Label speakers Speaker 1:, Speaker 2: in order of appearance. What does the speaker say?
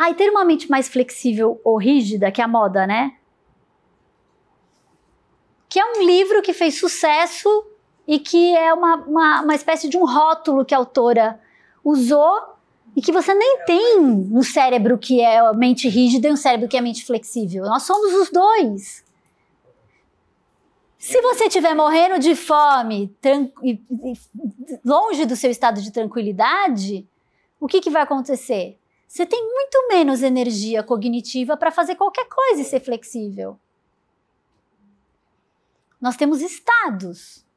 Speaker 1: Ah, e ter uma mente mais flexível ou rígida, que é a moda, né? Que é um livro que fez sucesso e que é uma, uma, uma espécie de um rótulo que a autora usou e que você nem tem um cérebro que é a mente rígida e um cérebro que é a mente flexível. Nós somos os dois. Se você estiver morrendo de fome, longe do seu estado de tranquilidade, o que, que vai acontecer? Você tem muito menos energia cognitiva para fazer qualquer coisa e ser flexível. Nós temos estados.